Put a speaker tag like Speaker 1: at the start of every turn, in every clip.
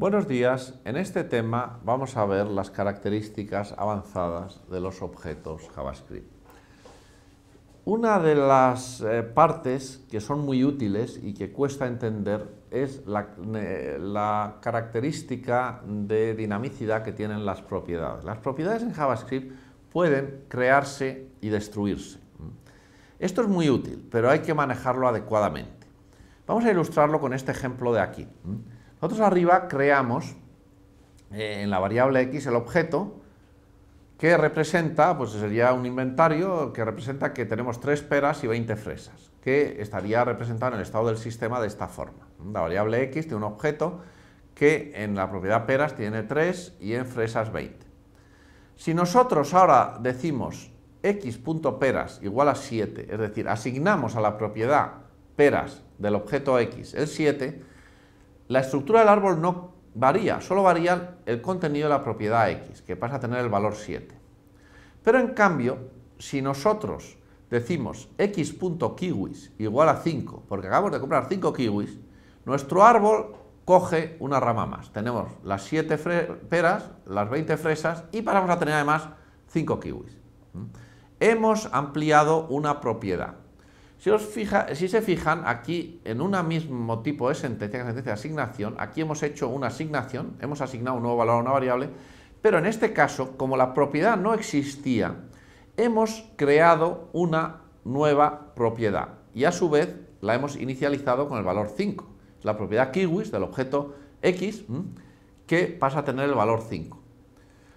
Speaker 1: Buenos días, en este tema vamos a ver las características avanzadas de los objetos JavaScript. Una de las eh, partes que son muy útiles y que cuesta entender es eh, la característica de dinamicidad que tienen las propiedades. Las propiedades en JavaScript pueden crearse y destruirse. Esto es muy útil, pero hay que manejarlo adecuadamente. Vamos a ilustrarlo con este ejemplo de aquí. Nosotros arriba creamos eh, en la variable x el objeto que representa, pues sería un inventario que representa que tenemos 3 peras y 20 fresas, que estaría representado en el estado del sistema de esta forma. La variable x tiene un objeto que en la propiedad peras tiene 3 y en fresas 20. Si nosotros ahora decimos x.peras igual a 7, es decir, asignamos a la propiedad peras del objeto x el 7, la estructura del árbol no varía, solo varía el contenido de la propiedad x, que pasa a tener el valor 7. Pero en cambio, si nosotros decimos x.kiwis igual a 5, porque acabamos de comprar 5 kiwis, nuestro árbol coge una rama más. Tenemos las 7 peras, las 20 fresas y pasamos a tener además 5 kiwis. Hemos ampliado una propiedad. Si, os fija, si se fijan, aquí en un mismo tipo de sentencia, que sentencia de asignación, aquí hemos hecho una asignación, hemos asignado un nuevo valor a una variable, pero en este caso, como la propiedad no existía, hemos creado una nueva propiedad y a su vez la hemos inicializado con el valor 5. La propiedad kiwis del objeto x que pasa a tener el valor 5.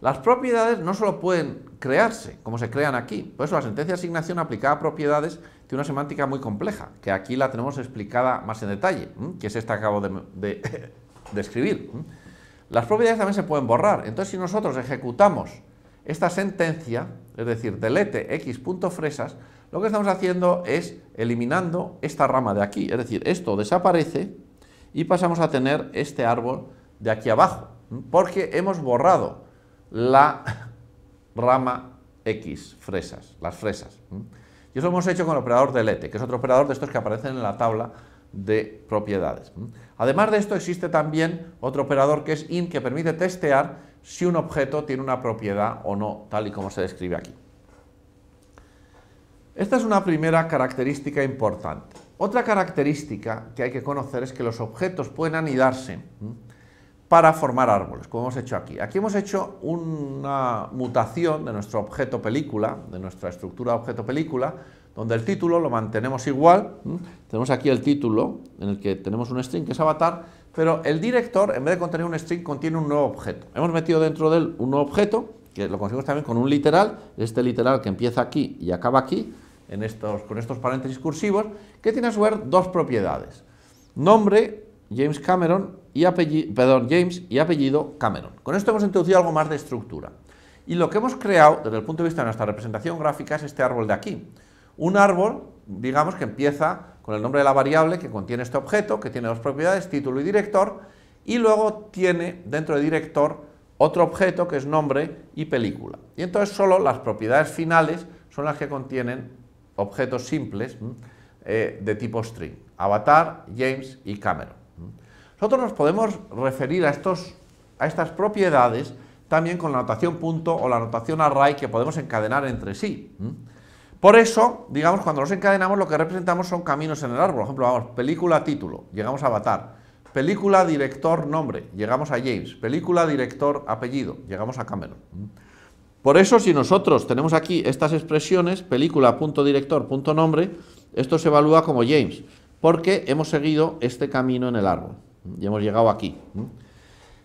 Speaker 1: Las propiedades no solo pueden crearse, como se crean aquí. Por eso la sentencia de asignación aplicada a propiedades tiene una semántica muy compleja, que aquí la tenemos explicada más en detalle, que es esta que acabo de, describir. Las propiedades también se pueden borrar. Entonces, si nosotros ejecutamos esta sentencia, es decir, delete x.fresas, lo que estamos haciendo es eliminando esta rama de aquí. Es decir, esto desaparece y pasamos a tener este árbol de aquí abajo, porque hemos borrado la rama X, fresas, las fresas. Y eso lo hemos hecho con el operador delete, e, que es otro operador de estos que aparecen en la tabla de propiedades. Además de esto existe también otro operador que es in, que permite testear si un objeto tiene una propiedad o no, tal y como se describe aquí. Esta es una primera característica importante. Otra característica que hay que conocer es que los objetos pueden anidarse para formar árboles, como hemos hecho aquí. Aquí hemos hecho una mutación de nuestro objeto película, de nuestra estructura objeto película, donde el título lo mantenemos igual. Tenemos aquí el título en el que tenemos un string que es avatar, pero el director, en vez de contener un string, contiene un nuevo objeto. Hemos metido dentro de él un nuevo objeto, que lo conseguimos también con un literal, este literal que empieza aquí y acaba aquí, en estos, con estos paréntesis cursivos, que tiene a su vez dos propiedades. Nombre James Cameron y apellido, perdón, James y apellido Cameron. Con esto hemos introducido algo más de estructura. Y lo que hemos creado desde el punto de vista de nuestra representación gráfica es este árbol de aquí. Un árbol, digamos, que empieza con el nombre de la variable que contiene este objeto, que tiene dos propiedades, título y director, y luego tiene dentro de director otro objeto que es nombre y película. Y entonces solo las propiedades finales son las que contienen objetos simples mm, eh, de tipo string, avatar, James y Cameron. Nosotros nos podemos referir a, estos, a estas propiedades también con la notación punto o la notación array que podemos encadenar entre sí. Por eso, digamos, cuando los encadenamos lo que representamos son caminos en el árbol. Por ejemplo, vamos, película título, llegamos a avatar. Película director nombre, llegamos a James. Película director apellido, llegamos a Cameron. Por eso, si nosotros tenemos aquí estas expresiones, película punto director punto nombre, esto se evalúa como James, porque hemos seguido este camino en el árbol y hemos llegado aquí.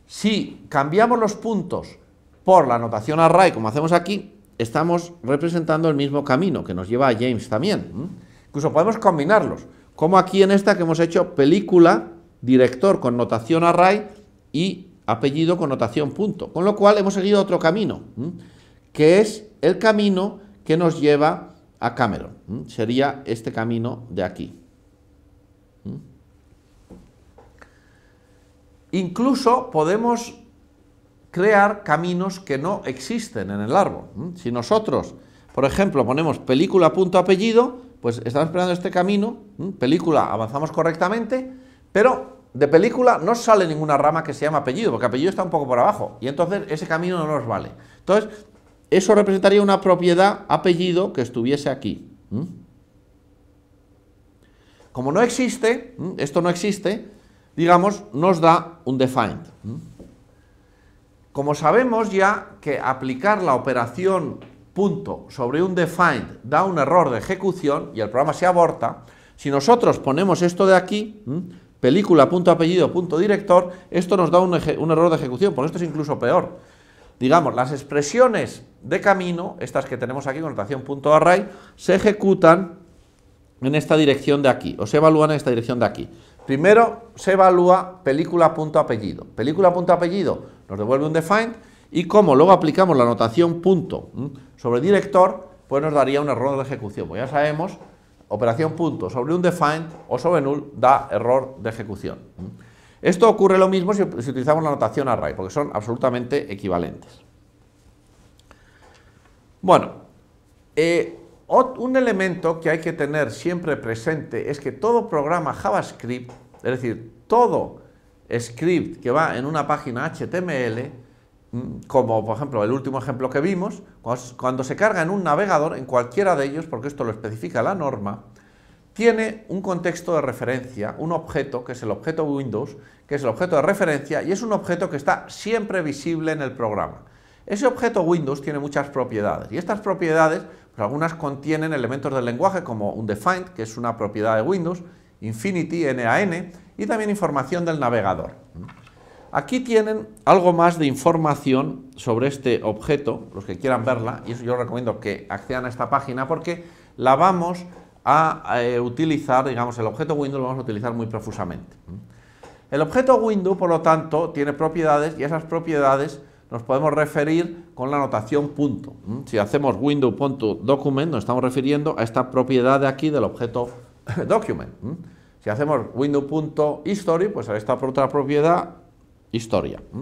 Speaker 1: Si cambiamos los puntos por la notación array, como hacemos aquí, estamos representando el mismo camino que nos lleva a James también. Incluso podemos combinarlos, como aquí en esta que hemos hecho película, director con notación array y apellido con notación punto. Con lo cual hemos seguido otro camino, que es el camino que nos lleva a Cameron. Sería este camino de aquí. Incluso podemos crear caminos que no existen en el árbol. Si nosotros, por ejemplo, ponemos película punto apellido, pues estamos esperando este camino, película avanzamos correctamente, pero de película no sale ninguna rama que se llama apellido, porque apellido está un poco por abajo, y entonces ese camino no nos vale. Entonces, eso representaría una propiedad apellido que estuviese aquí. Como no existe, esto no existe, digamos, nos da un defined. Como sabemos ya que aplicar la operación punto sobre un defined da un error de ejecución y el programa se aborta, si nosotros ponemos esto de aquí, película, punto apellido, punto director, esto nos da un, error de ejecución, por esto es incluso peor. Digamos, las expresiones de camino, estas que tenemos aquí, connotación punto array, se ejecutan en esta dirección de aquí, o se evalúan en esta dirección de aquí. Primero se evalúa película.apellido. Película.apellido nos devuelve un define y como luego aplicamos la notación punto sobre director, pues nos daría un error de ejecución. Pues ya sabemos, operación punto sobre un define o sobre null da error de ejecución. Esto ocurre lo mismo si, utilizamos la notación array, porque son absolutamente equivalentes. Bueno, eh, un elemento que hay que tener siempre presente es que todo programa JavaScript, es decir, todo script que va en una página HTML, mm, como por ejemplo el último ejemplo que vimos, cuando se carga en un navegador, en cualquiera de ellos, porque esto lo especifica la norma, tiene un contexto de referencia, un objeto, que es el objeto Windows, que es el objeto de referencia, y es un objeto que está siempre visible en el programa. Ese objeto Windows tiene muchas propiedades y estas propiedades, pues algunas contienen elementos del lenguaje como undefined, que es una propiedad de Windows, infinity, NAN, y también información del navegador. Aquí tienen algo más de información sobre este objeto, los que quieran verla, y yo recomiendo que accedan a esta página porque la vamos a eh, utilizar, digamos, el objeto Windows lo vamos a utilizar muy profusamente. El objeto Windows, por lo tanto, tiene propiedades y esas propiedades nos podemos referir con la notación punto. Mm, si hacemos window.document, nos estamos refiriendo a esta propiedad de aquí del objeto document. Mm. Si hacemos window.history, pues a esta otra propiedad historia. Mm.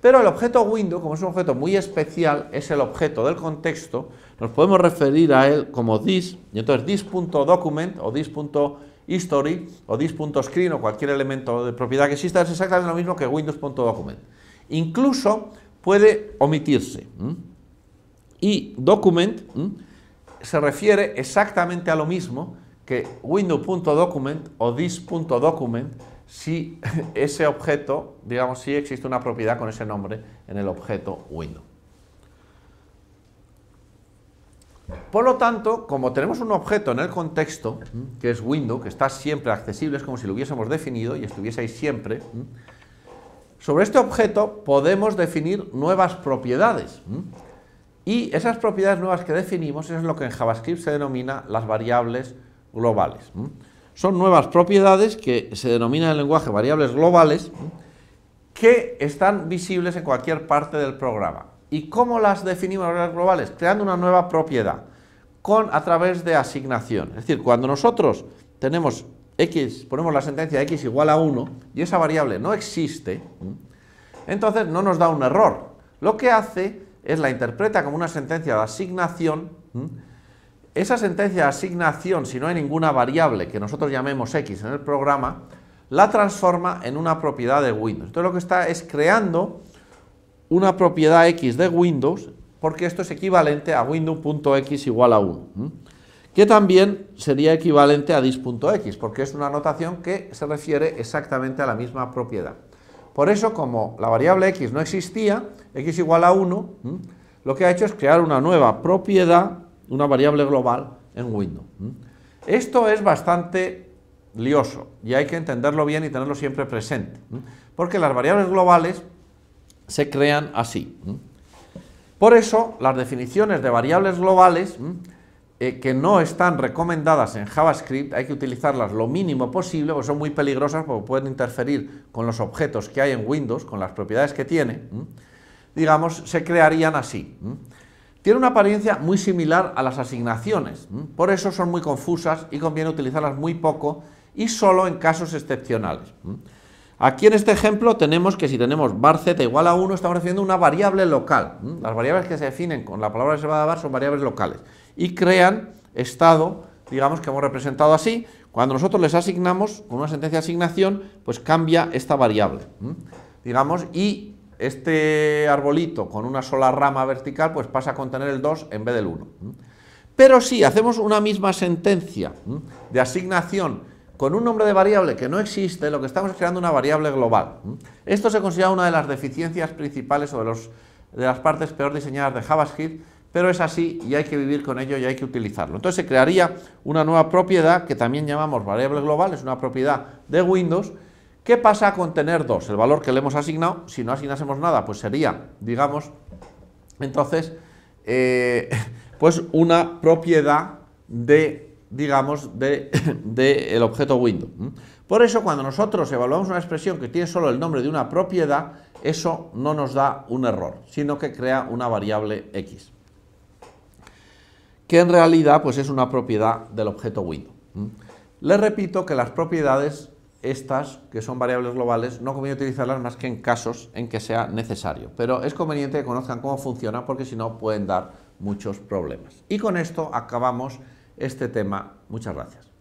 Speaker 1: Pero el objeto window, como es un objeto muy especial, es el objeto del contexto, nos podemos referir a él como this, y entonces this.document o this.history o this.screen o cualquier elemento de propiedad que exista es exactamente lo mismo que windows.document. Incluso puede omitirse. Y document se refiere exactamente a lo mismo que window.document o this.document si ese objeto, digamos, si existe una propiedad con ese nombre en el objeto window. Por lo tanto, como tenemos un objeto en el contexto, que es window, que está siempre accesible, es como si lo hubiésemos definido y estuviese ahí siempre, sobre este objeto podemos definir nuevas propiedades. Y esas propiedades nuevas que definimos es lo que en JavaScript se denomina las variables globales. Son nuevas propiedades que se denominan en el lenguaje variables globales que están visibles en cualquier parte del programa. ¿Y cómo las definimos las variables globales? Creando una nueva propiedad con, a través de asignación. Es decir, cuando nosotros tenemos x, ponemos la sentencia x igual a 1 y esa variable no existe, entonces no nos da un error. Lo que hace es la interpreta como una sentencia de asignación. Esa sentencia de asignación, si no hay ninguna variable que nosotros llamemos x en el programa, la transforma en una propiedad de Windows. Entonces lo que está es creando una propiedad x de Windows porque esto es equivalente a window.x igual a 1 que también sería equivalente a dis.x, porque es una notación que se refiere exactamente a la misma propiedad. Por eso, como la variable x no existía, x igual a 1, lo que ha hecho es crear una nueva propiedad, una variable global en Windows. Esto es bastante lioso y hay que entenderlo bien y tenerlo siempre presente, porque las variables globales se crean así. Por eso, las definiciones de variables globales eh, que no están recomendadas en JavaScript, hay que utilizarlas lo mínimo posible, porque son muy peligrosas, porque pueden interferir con los objetos que hay en Windows, con las propiedades que tiene, digamos, se crearían así. Tienen Tiene una apariencia muy similar a las asignaciones, por eso son muy confusas y conviene utilizarlas muy poco y solo en casos excepcionales. Aquí en este ejemplo tenemos que si tenemos bar z igual a 1, estamos haciendo una variable local. Mm, las variables que se definen con la palabra reservada dar son variables locales y crean estado, digamos que hemos representado así. Cuando nosotros les asignamos, con una sentencia de asignación, pues cambia esta variable, mm. digamos, y este arbolito con una sola rama vertical, pues pasa a contener el 2 en vez del 1. Mm. Pero si hacemos una misma sentencia de asignación con un nombre de variable que no existe, lo que estamos es creando una variable global. Esto se considera una de las deficiencias principales o de, las partes peor diseñadas de JavaScript, pero es así y hay que vivir con ello y hay que utilizarlo. Entonces se crearía una nueva propiedad que también llamamos variable global, es una propiedad de Windows. ¿Qué pasa con tener dos? El valor que le hemos asignado, si no asignásemos nada, pues sería, digamos, entonces, eh, pues una propiedad de digamos, del de, objeto window. Por eso, cuando nosotros evaluamos una expresión que tiene solo el nombre de una propiedad, eso no nos da un error, sino que crea una variable x, que en realidad pues, es una propiedad del objeto window. Les repito que las propiedades estas, que son variables globales, no conviene utilizarlas más que en casos en que sea necesario. Pero es conveniente que conozcan cómo funciona porque si no pueden dar muchos problemas. Y con esto acabamos este tema. Muchas gracias.